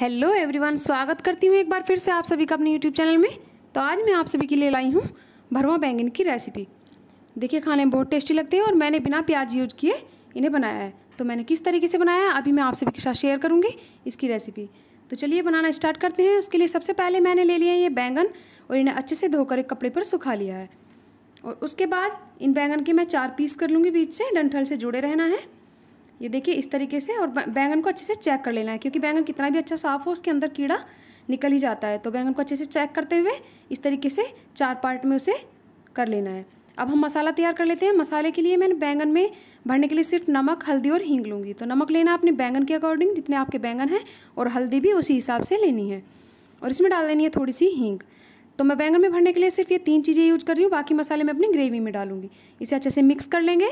hello everyone स्वागत करती हूँ एक बार फिर से आप सभी का अपने यूट्यूब चैनल में तो आज मैं आप सभी के लिए लाई हूँ भरवा बैंगन की रेसिपी देखिए खाने में बहुत टेस्टी लगते हैं और मैंने बिना प्याज यूज किए इन्हें बनाया है तो मैंने किस तरीके से बनाया है अभी मैं आप सभी के साथ शेयर करूँगी इसकी रेसिपी तो चलिए बनाना स्टार्ट करते हैं उसके लिए सबसे पहले मैंने ले लिया ये बैंगन और इन्हें अच्छे से धोकर एक कपड़े पर सुखा लिया है और उसके बाद इन बैंगन के मैं चार पीस कर लूँगी बीच से डंठल से जुड़े रहना है ये देखिए इस तरीके से और बैंगन को अच्छे से चेक कर लेना है क्योंकि बैंगन कितना भी अच्छा साफ़ हो उसके अंदर कीड़ा निकल ही जाता है तो बैंगन को अच्छे से चेक करते हुए इस तरीके से चार पार्ट में उसे कर लेना है अब हम मसाला तैयार कर लेते हैं मसाले के लिए मैंने बैंगन में भरने के लिए सिर्फ नमक हल्दी और हींग लूँगी तो नमक लेना अपने बैंगन के अकॉर्डिंग जितने आपके बैंगन हैं और हल्दी भी उसी हिसाब से लेनी है और इसमें डाल देनी है थोड़ी सी हींग तो मैं बैंगन में भरने के लिए सिर्फ ये तीन चीज़ें यूज कर रही हूँ बाकी मसाले मैं अपनी ग्रेवी में डालूंगी इसे अच्छे से मिक्स कर लेंगे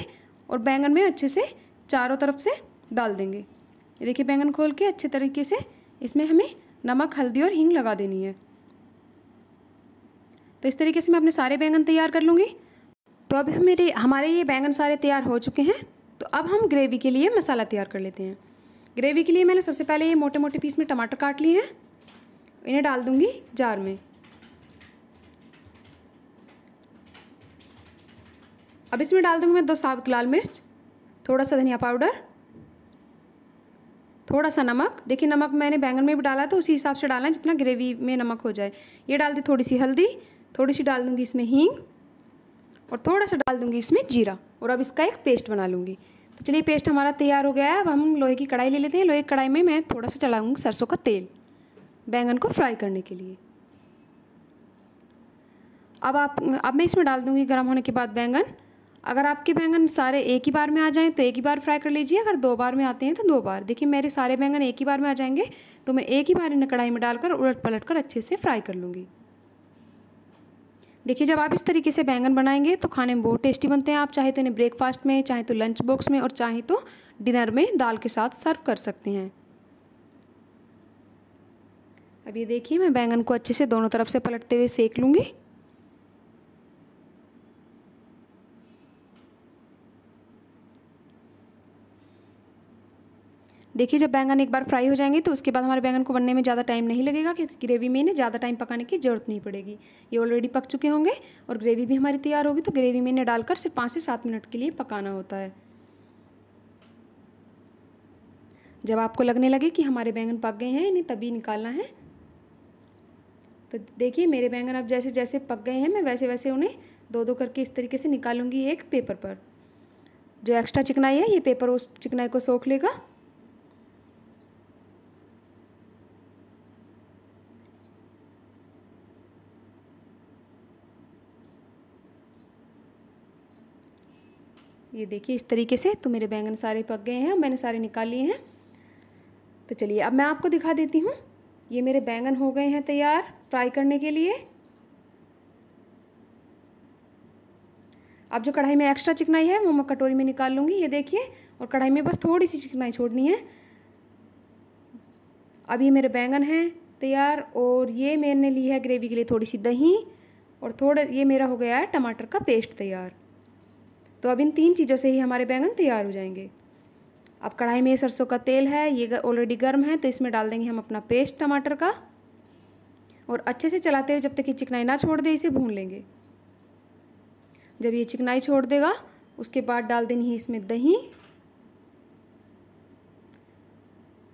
और बैंगन में अच्छे से चारों तरफ से डाल देंगे ये देखिए बैंगन खोल के अच्छे तरीके से इसमें हमें नमक हल्दी और हींग लगा देनी है तो इस तरीके से मैं अपने सारे बैंगन तैयार कर लूँगी तो अब मेरे हमारे ये बैंगन सारे तैयार हो चुके हैं तो अब हम ग्रेवी के लिए मसाला तैयार कर लेते हैं ग्रेवी के लिए मैंने सबसे पहले ये मोटे मोटे पीस में टमाटर काट लिए हैं इन्हें डाल दूँगी जार में अब इसमें डाल दूँगी मैं दो साबुत लाल मिर्च थोड़ा सा धनिया पाउडर थोड़ा सा नमक देखिए नमक मैंने बैंगन में भी डाला तो उसी हिसाब से डालना जितना ग्रेवी में नमक हो जाए ये डाल दी थोड़ी सी हल्दी थोड़ी सी डाल दूँगी इसमें हींग और थोड़ा सा डाल दूँगी इसमें जीरा और अब इसका एक पेस्ट बना लूँगी तो चलिए पेस्ट हमारा तैयार हो गया है अब हम लोहे की कढ़ाई ले लेते हैं लोहे की कढ़ाई में मैं थोड़ा सा चलाऊँगी सरसों का तेल बैंगन को फ्राई करने के लिए अब आप अब मैं इसमें डाल दूँगी गर्म होने के बाद बैंगन अगर आपके बैंगन सारे एक ही बार में आ जाएं तो एक ही बार फ्राई कर लीजिए अगर दो बार में आते हैं तो दो बार देखिए मेरे सारे बैंगन एक ही बार में आ जाएंगे तो मैं एक ही बार इन्हें कढ़ाई में डालकर उलट पलट कर अच्छे से फ्राई कर लूँगी देखिए जब आप इस तरीके से बैंगन बनाएंगे तो खाने में बहुत टेस्टी बनते हैं आप चाहे तो इन्हें ब्रेकफास्ट में चाहे तो लंच बॉक्स में और चाहे तो डिनर में दाल के साथ सर्व कर सकते हैं अब ये देखिए मैं बैंगन को अच्छे से दोनों तरफ से पलटते हुए सेक लूँगी देखिए जब बैंगन एक बार फ्राई हो जाएंगे तो उसके बाद हमारे बैंगन को बनने में ज़्यादा टाइम नहीं लगेगा क्योंकि ग्रेवी में इन्हें ज़्यादा टाइम पकाने की ज़रूरत नहीं पड़ेगी ये ऑलरेडी पक चुके होंगे और ग्रेवी भी हमारी तैयार होगी तो ग्रेवी में इन्हें डालकर सिर्फ पाँच से सात मिनट के लिए पकाना होता है जब आपको लगने लगे कि हमारे बैंगन पक गए हैं इन्हें तभी निकालना है तो देखिए मेरे बैंगन अब जैसे जैसे पक गए हैं मैं वैसे वैसे उन्हें दो दो करके इस तरीके से निकालूंगी एक पेपर पर जो एक्स्ट्रा चिकनाई है ये पेपर उस चिकनाई को सोख लेगा ये देखिए इस तरीके से तो मेरे बैंगन सारे पक गए हैं मैंने सारे निकाल लिए हैं तो चलिए अब मैं आपको दिखा देती हूँ ये मेरे बैंगन हो गए हैं तैयार फ्राई करने के लिए अब जो कढ़ाई में एक्स्ट्रा चिकनाई है वो मैं कटोरी में निकाल लूँगी ये देखिए और कढ़ाई में बस थोड़ी सी चिकनाई छोड़नी है अब ये मेरे बैंगन हैं तैयार और ये मैंने ली है ग्रेवी के लिए थोड़ी सी दही और थोड़ा ये मेरा हो गया है टमाटर का पेस्ट तैयार तो अब इन तीन चीज़ों से ही हमारे बैंगन तैयार हो जाएंगे अब कढ़ाई में सरसों का तेल है ये ऑलरेडी गर्म है तो इसमें डाल देंगे हम अपना पेस्ट टमाटर का और अच्छे से चलाते हुए जब तक ये चिकनाई ना छोड़ दे इसे भून लेंगे जब ये चिकनाई छोड़ देगा उसके बाद डाल देनी है इसमें दही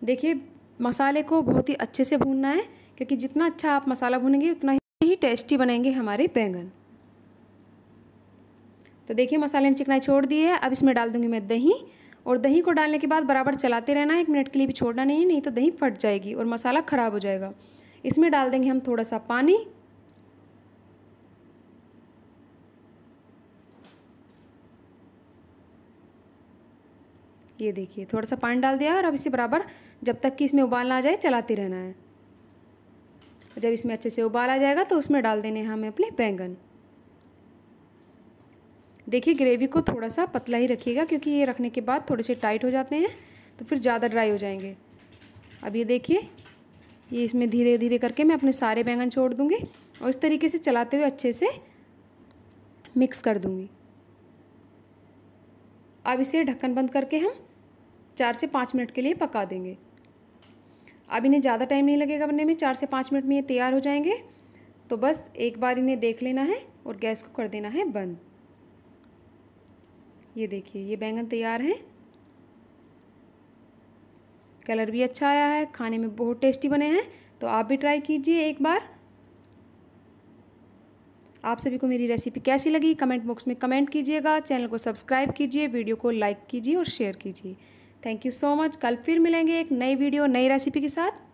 देखिए मसाले को बहुत ही अच्छे से भूनना है क्योंकि जितना अच्छा आप मसाला भूनेंगे उतना ही टेस्टी बनेंगे हमारे बैंगन तो देखिए मसाले ने चिकनाई छोड़ दी है अब इसमें डाल दूंगी मैं दही और दही को डालने के बाद बराबर चलाते रहना एक मिनट के लिए भी छोड़ना नहीं नहीं तो दही फट जाएगी और मसाला ख़राब हो जाएगा इसमें डाल देंगे हम थोड़ा सा पानी ये देखिए थोड़ा सा पानी डाल दिया और अब इसे बराबर जब तक कि इसमें उबाल ना आ जाए चलाते रहना है जब इसमें अच्छे से उबाल आ जाएगा तो उसमें डाल देने हैं हमें अपने बैंगन देखिए ग्रेवी को थोड़ा सा पतला ही रखिएगा क्योंकि ये रखने के बाद थोड़े से टाइट हो जाते हैं तो फिर ज़्यादा ड्राई हो जाएंगे अब ये देखिए ये इसमें धीरे धीरे करके मैं अपने सारे बैंगन छोड़ दूँगी और इस तरीके से चलाते हुए अच्छे से मिक्स कर दूँगी अब इसे ढक्कन बंद करके हम चार से पाँच मिनट के लिए पका देंगे अब इन्हें ज़्यादा टाइम नहीं लगेगा बनने में चार से पाँच मिनट में ये तैयार हो जाएंगे तो बस एक बार इन्हें देख लेना है और गैस को कर देना है बंद ये देखिए ये बैंगन तैयार हैं कलर भी अच्छा आया है खाने में बहुत टेस्टी बने हैं तो आप भी ट्राई कीजिए एक बार आप सभी को मेरी रेसिपी कैसी लगी कमेंट बॉक्स में कमेंट कीजिएगा चैनल को सब्सक्राइब कीजिए वीडियो को लाइक कीजिए और शेयर कीजिए थैंक यू सो मच कल फिर मिलेंगे एक नई वीडियो नई रेसिपी के साथ